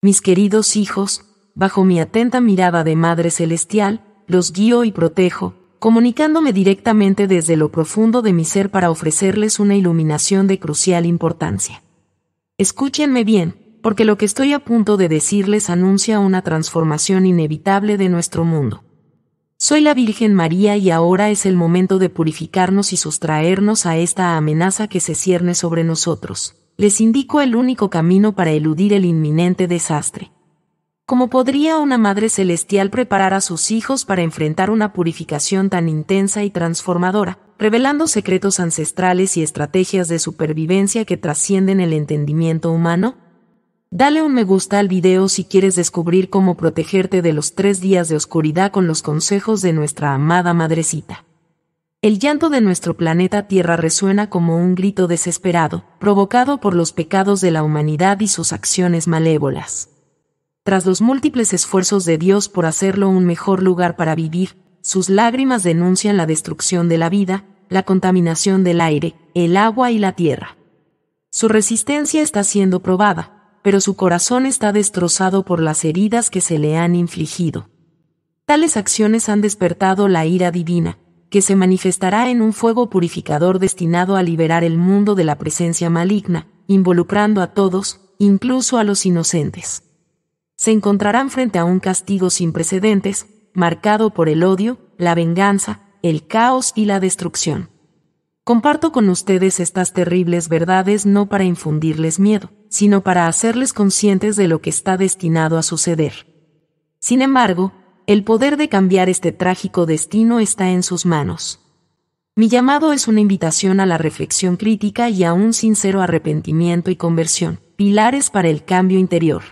Mis queridos hijos, bajo mi atenta mirada de Madre Celestial, los guío y protejo, comunicándome directamente desde lo profundo de mi ser para ofrecerles una iluminación de crucial importancia. Escúchenme bien, porque lo que estoy a punto de decirles anuncia una transformación inevitable de nuestro mundo. Soy la Virgen María y ahora es el momento de purificarnos y sustraernos a esta amenaza que se cierne sobre nosotros les indico el único camino para eludir el inminente desastre. ¿Cómo podría una Madre Celestial preparar a sus hijos para enfrentar una purificación tan intensa y transformadora, revelando secretos ancestrales y estrategias de supervivencia que trascienden el entendimiento humano? Dale un me gusta al video si quieres descubrir cómo protegerte de los tres días de oscuridad con los consejos de nuestra amada madrecita. El llanto de nuestro planeta Tierra resuena como un grito desesperado, provocado por los pecados de la humanidad y sus acciones malévolas. Tras los múltiples esfuerzos de Dios por hacerlo un mejor lugar para vivir, sus lágrimas denuncian la destrucción de la vida, la contaminación del aire, el agua y la tierra. Su resistencia está siendo probada, pero su corazón está destrozado por las heridas que se le han infligido. Tales acciones han despertado la ira divina, que se manifestará en un fuego purificador destinado a liberar el mundo de la presencia maligna, involucrando a todos, incluso a los inocentes. Se encontrarán frente a un castigo sin precedentes, marcado por el odio, la venganza, el caos y la destrucción. Comparto con ustedes estas terribles verdades no para infundirles miedo, sino para hacerles conscientes de lo que está destinado a suceder. Sin embargo, el poder de cambiar este trágico destino está en sus manos. Mi llamado es una invitación a la reflexión crítica y a un sincero arrepentimiento y conversión, pilares para el cambio interior.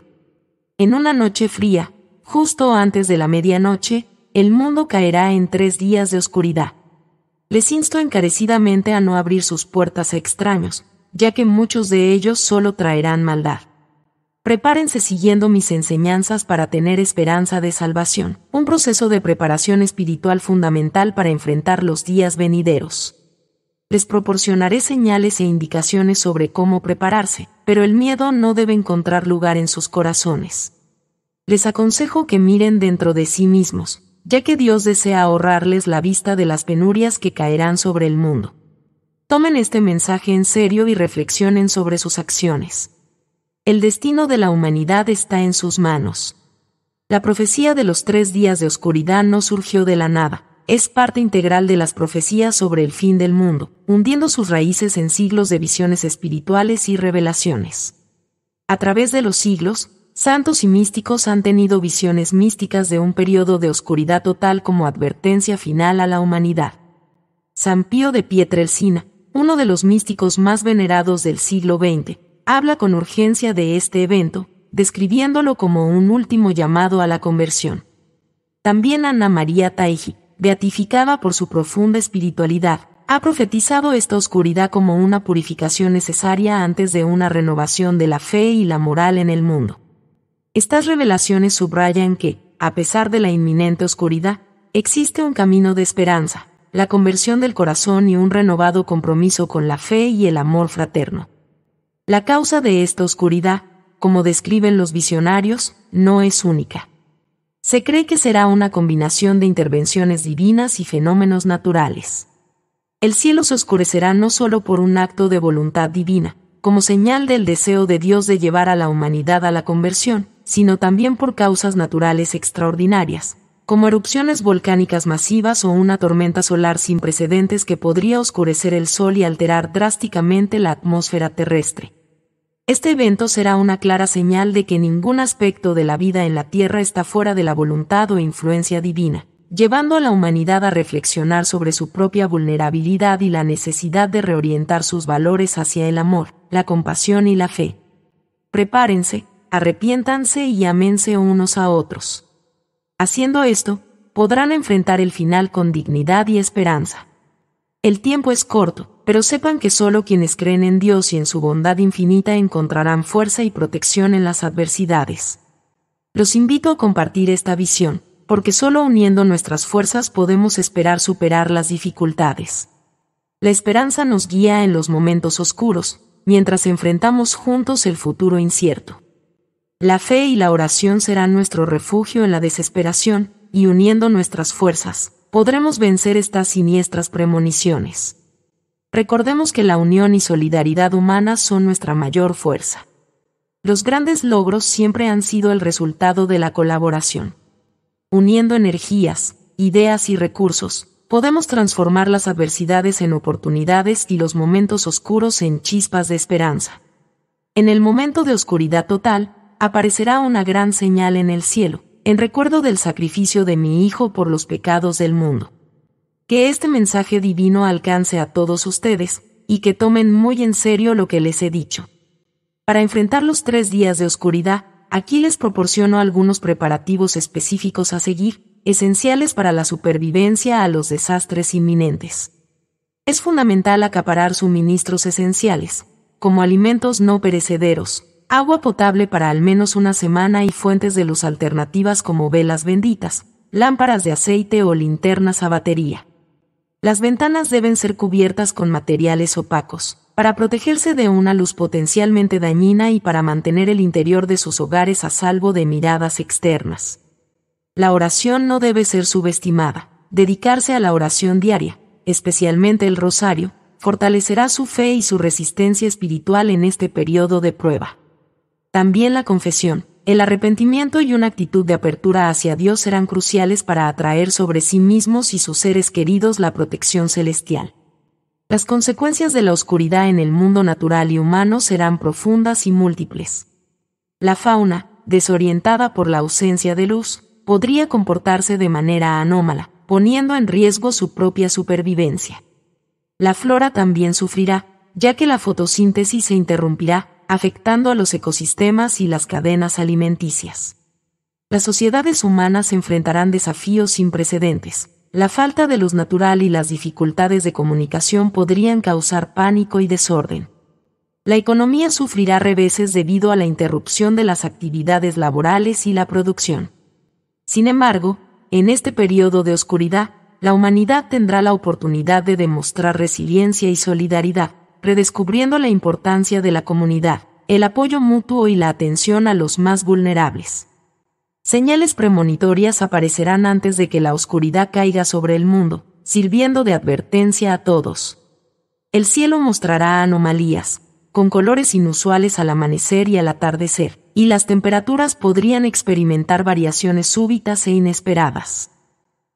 En una noche fría, justo antes de la medianoche, el mundo caerá en tres días de oscuridad. Les insto encarecidamente a no abrir sus puertas a extraños, ya que muchos de ellos solo traerán maldad. Prepárense siguiendo mis enseñanzas para tener esperanza de salvación, un proceso de preparación espiritual fundamental para enfrentar los días venideros. Les proporcionaré señales e indicaciones sobre cómo prepararse, pero el miedo no debe encontrar lugar en sus corazones. Les aconsejo que miren dentro de sí mismos, ya que Dios desea ahorrarles la vista de las penurias que caerán sobre el mundo. Tomen este mensaje en serio y reflexionen sobre sus acciones. El destino de la humanidad está en sus manos. La profecía de los tres días de oscuridad no surgió de la nada, es parte integral de las profecías sobre el fin del mundo, hundiendo sus raíces en siglos de visiones espirituales y revelaciones. A través de los siglos, santos y místicos han tenido visiones místicas de un periodo de oscuridad total como advertencia final a la humanidad. San Pío de Pietrelcina, uno de los místicos más venerados del siglo XX, habla con urgencia de este evento, describiéndolo como un último llamado a la conversión. También Ana María Taiji, beatificada por su profunda espiritualidad, ha profetizado esta oscuridad como una purificación necesaria antes de una renovación de la fe y la moral en el mundo. Estas revelaciones subrayan que, a pesar de la inminente oscuridad, existe un camino de esperanza, la conversión del corazón y un renovado compromiso con la fe y el amor fraterno. La causa de esta oscuridad, como describen los visionarios, no es única. Se cree que será una combinación de intervenciones divinas y fenómenos naturales. El cielo se oscurecerá no solo por un acto de voluntad divina, como señal del deseo de Dios de llevar a la humanidad a la conversión, sino también por causas naturales extraordinarias, como erupciones volcánicas masivas o una tormenta solar sin precedentes que podría oscurecer el Sol y alterar drásticamente la atmósfera terrestre. Este evento será una clara señal de que ningún aspecto de la vida en la Tierra está fuera de la voluntad o influencia divina, llevando a la humanidad a reflexionar sobre su propia vulnerabilidad y la necesidad de reorientar sus valores hacia el amor, la compasión y la fe. Prepárense, arrepiéntanse y amense unos a otros. Haciendo esto, podrán enfrentar el final con dignidad y esperanza. El tiempo es corto, pero sepan que solo quienes creen en Dios y en su bondad infinita encontrarán fuerza y protección en las adversidades. Los invito a compartir esta visión, porque solo uniendo nuestras fuerzas podemos esperar superar las dificultades. La esperanza nos guía en los momentos oscuros, mientras enfrentamos juntos el futuro incierto. La fe y la oración serán nuestro refugio en la desesperación, y uniendo nuestras fuerzas, podremos vencer estas siniestras premoniciones. Recordemos que la unión y solidaridad humana son nuestra mayor fuerza. Los grandes logros siempre han sido el resultado de la colaboración. Uniendo energías, ideas y recursos, podemos transformar las adversidades en oportunidades y los momentos oscuros en chispas de esperanza. En el momento de oscuridad total, aparecerá una gran señal en el cielo, en recuerdo del sacrificio de mi Hijo por los pecados del mundo. Que este mensaje divino alcance a todos ustedes, y que tomen muy en serio lo que les he dicho. Para enfrentar los tres días de oscuridad, aquí les proporciono algunos preparativos específicos a seguir, esenciales para la supervivencia a los desastres inminentes. Es fundamental acaparar suministros esenciales, como alimentos no perecederos, agua potable para al menos una semana y fuentes de luz alternativas como velas benditas, lámparas de aceite o linternas a batería. Las ventanas deben ser cubiertas con materiales opacos, para protegerse de una luz potencialmente dañina y para mantener el interior de sus hogares a salvo de miradas externas. La oración no debe ser subestimada. Dedicarse a la oración diaria, especialmente el rosario, fortalecerá su fe y su resistencia espiritual en este periodo de prueba. También la confesión, el arrepentimiento y una actitud de apertura hacia Dios serán cruciales para atraer sobre sí mismos y sus seres queridos la protección celestial. Las consecuencias de la oscuridad en el mundo natural y humano serán profundas y múltiples. La fauna, desorientada por la ausencia de luz, podría comportarse de manera anómala, poniendo en riesgo su propia supervivencia. La flora también sufrirá, ya que la fotosíntesis se interrumpirá, afectando a los ecosistemas y las cadenas alimenticias. Las sociedades humanas enfrentarán desafíos sin precedentes. La falta de luz natural y las dificultades de comunicación podrían causar pánico y desorden. La economía sufrirá reveses debido a la interrupción de las actividades laborales y la producción. Sin embargo, en este periodo de oscuridad, la humanidad tendrá la oportunidad de demostrar resiliencia y solidaridad redescubriendo la importancia de la comunidad, el apoyo mutuo y la atención a los más vulnerables. Señales premonitorias aparecerán antes de que la oscuridad caiga sobre el mundo, sirviendo de advertencia a todos. El cielo mostrará anomalías, con colores inusuales al amanecer y al atardecer, y las temperaturas podrían experimentar variaciones súbitas e inesperadas.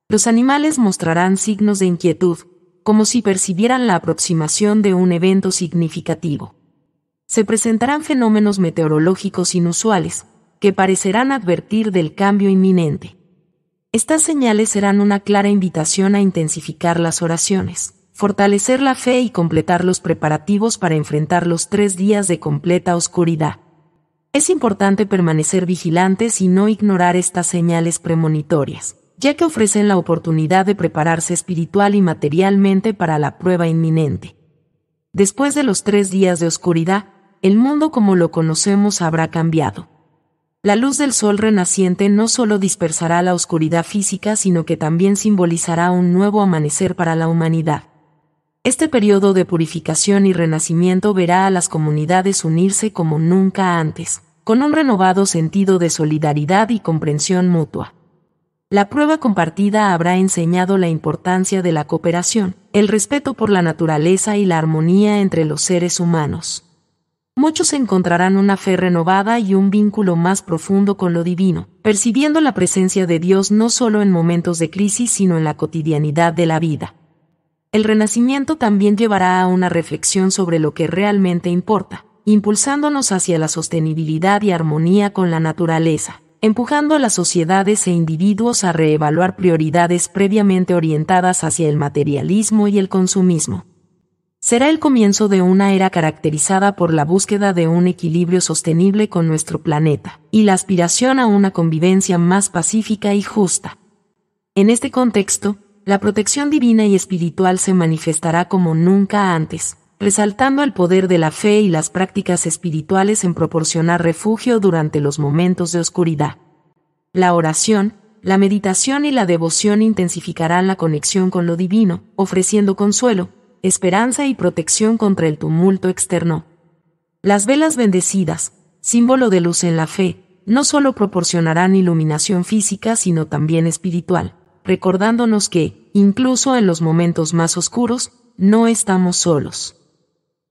Los animales mostrarán signos de inquietud, como si percibieran la aproximación de un evento significativo. Se presentarán fenómenos meteorológicos inusuales, que parecerán advertir del cambio inminente. Estas señales serán una clara invitación a intensificar las oraciones, fortalecer la fe y completar los preparativos para enfrentar los tres días de completa oscuridad. Es importante permanecer vigilantes y no ignorar estas señales premonitorias ya que ofrecen la oportunidad de prepararse espiritual y materialmente para la prueba inminente. Después de los tres días de oscuridad, el mundo como lo conocemos habrá cambiado. La luz del sol renaciente no solo dispersará la oscuridad física, sino que también simbolizará un nuevo amanecer para la humanidad. Este periodo de purificación y renacimiento verá a las comunidades unirse como nunca antes, con un renovado sentido de solidaridad y comprensión mutua. La prueba compartida habrá enseñado la importancia de la cooperación, el respeto por la naturaleza y la armonía entre los seres humanos. Muchos encontrarán una fe renovada y un vínculo más profundo con lo divino, percibiendo la presencia de Dios no solo en momentos de crisis, sino en la cotidianidad de la vida. El renacimiento también llevará a una reflexión sobre lo que realmente importa, impulsándonos hacia la sostenibilidad y armonía con la naturaleza empujando a las sociedades e individuos a reevaluar prioridades previamente orientadas hacia el materialismo y el consumismo. Será el comienzo de una era caracterizada por la búsqueda de un equilibrio sostenible con nuestro planeta y la aspiración a una convivencia más pacífica y justa. En este contexto, la protección divina y espiritual se manifestará como nunca antes, resaltando el poder de la fe y las prácticas espirituales en proporcionar refugio durante los momentos de oscuridad. La oración, la meditación y la devoción intensificarán la conexión con lo divino, ofreciendo consuelo, esperanza y protección contra el tumulto externo. Las velas bendecidas, símbolo de luz en la fe, no solo proporcionarán iluminación física, sino también espiritual, recordándonos que, incluso en los momentos más oscuros, no estamos solos.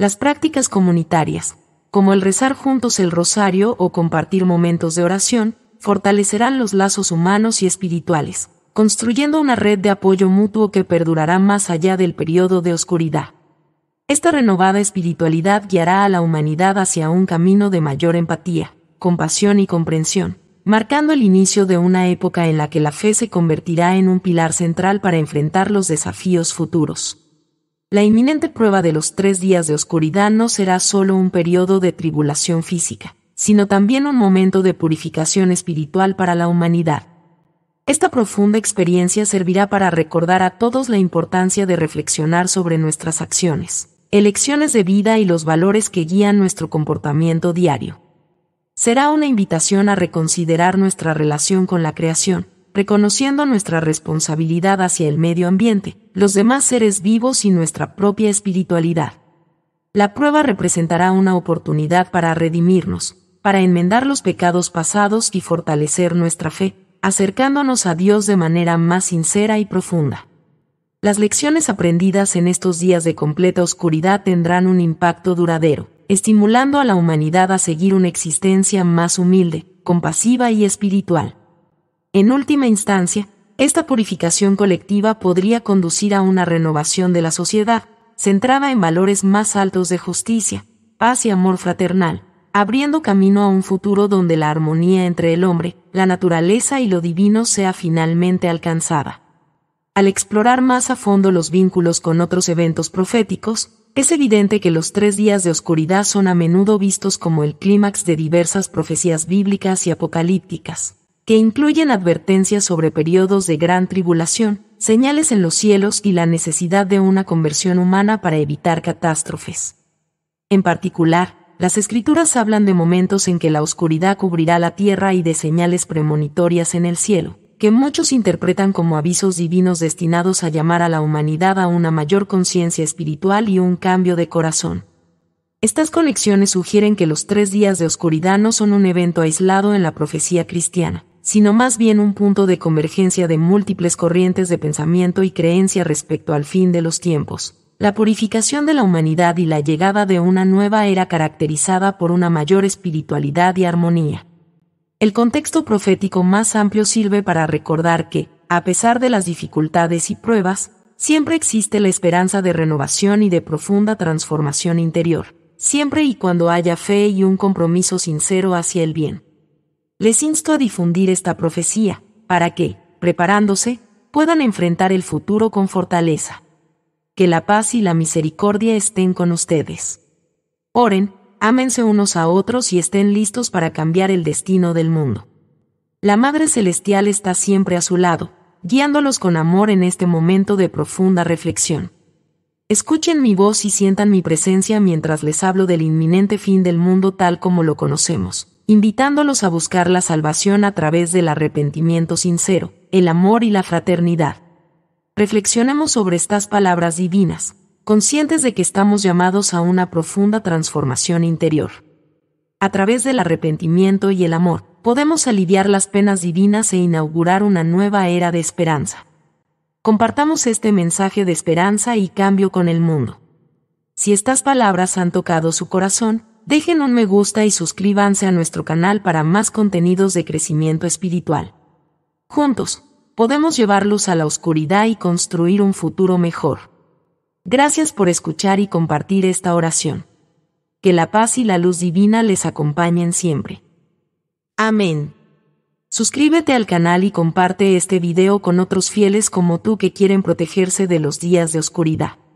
Las prácticas comunitarias, como el rezar juntos el rosario o compartir momentos de oración, fortalecerán los lazos humanos y espirituales, construyendo una red de apoyo mutuo que perdurará más allá del periodo de oscuridad. Esta renovada espiritualidad guiará a la humanidad hacia un camino de mayor empatía, compasión y comprensión, marcando el inicio de una época en la que la fe se convertirá en un pilar central para enfrentar los desafíos futuros. La inminente prueba de los tres días de oscuridad no será solo un periodo de tribulación física, sino también un momento de purificación espiritual para la humanidad. Esta profunda experiencia servirá para recordar a todos la importancia de reflexionar sobre nuestras acciones, elecciones de vida y los valores que guían nuestro comportamiento diario. Será una invitación a reconsiderar nuestra relación con la creación, reconociendo nuestra responsabilidad hacia el medio ambiente, los demás seres vivos y nuestra propia espiritualidad. La prueba representará una oportunidad para redimirnos, para enmendar los pecados pasados y fortalecer nuestra fe, acercándonos a Dios de manera más sincera y profunda. Las lecciones aprendidas en estos días de completa oscuridad tendrán un impacto duradero, estimulando a la humanidad a seguir una existencia más humilde, compasiva y espiritual. En última instancia, esta purificación colectiva podría conducir a una renovación de la sociedad, centrada en valores más altos de justicia, paz y amor fraternal, abriendo camino a un futuro donde la armonía entre el hombre, la naturaleza y lo divino sea finalmente alcanzada. Al explorar más a fondo los vínculos con otros eventos proféticos, es evidente que los tres días de oscuridad son a menudo vistos como el clímax de diversas profecías bíblicas y apocalípticas que incluyen advertencias sobre periodos de gran tribulación, señales en los cielos y la necesidad de una conversión humana para evitar catástrofes. En particular, las escrituras hablan de momentos en que la oscuridad cubrirá la tierra y de señales premonitorias en el cielo, que muchos interpretan como avisos divinos destinados a llamar a la humanidad a una mayor conciencia espiritual y un cambio de corazón. Estas conexiones sugieren que los tres días de oscuridad no son un evento aislado en la profecía cristiana sino más bien un punto de convergencia de múltiples corrientes de pensamiento y creencia respecto al fin de los tiempos, la purificación de la humanidad y la llegada de una nueva era caracterizada por una mayor espiritualidad y armonía. El contexto profético más amplio sirve para recordar que, a pesar de las dificultades y pruebas, siempre existe la esperanza de renovación y de profunda transformación interior, siempre y cuando haya fe y un compromiso sincero hacia el bien les insto a difundir esta profecía, para que, preparándose, puedan enfrentar el futuro con fortaleza. Que la paz y la misericordia estén con ustedes. Oren, ámense unos a otros y estén listos para cambiar el destino del mundo. La Madre Celestial está siempre a su lado, guiándolos con amor en este momento de profunda reflexión. Escuchen mi voz y sientan mi presencia mientras les hablo del inminente fin del mundo tal como lo conocemos invitándolos a buscar la salvación a través del arrepentimiento sincero, el amor y la fraternidad. Reflexionemos sobre estas palabras divinas, conscientes de que estamos llamados a una profunda transformación interior. A través del arrepentimiento y el amor, podemos aliviar las penas divinas e inaugurar una nueva era de esperanza. Compartamos este mensaje de esperanza y cambio con el mundo. Si estas palabras han tocado su corazón, Dejen un me gusta y suscríbanse a nuestro canal para más contenidos de crecimiento espiritual. Juntos, podemos llevarlos a la oscuridad y construir un futuro mejor. Gracias por escuchar y compartir esta oración. Que la paz y la luz divina les acompañen siempre. Amén. Suscríbete al canal y comparte este video con otros fieles como tú que quieren protegerse de los días de oscuridad.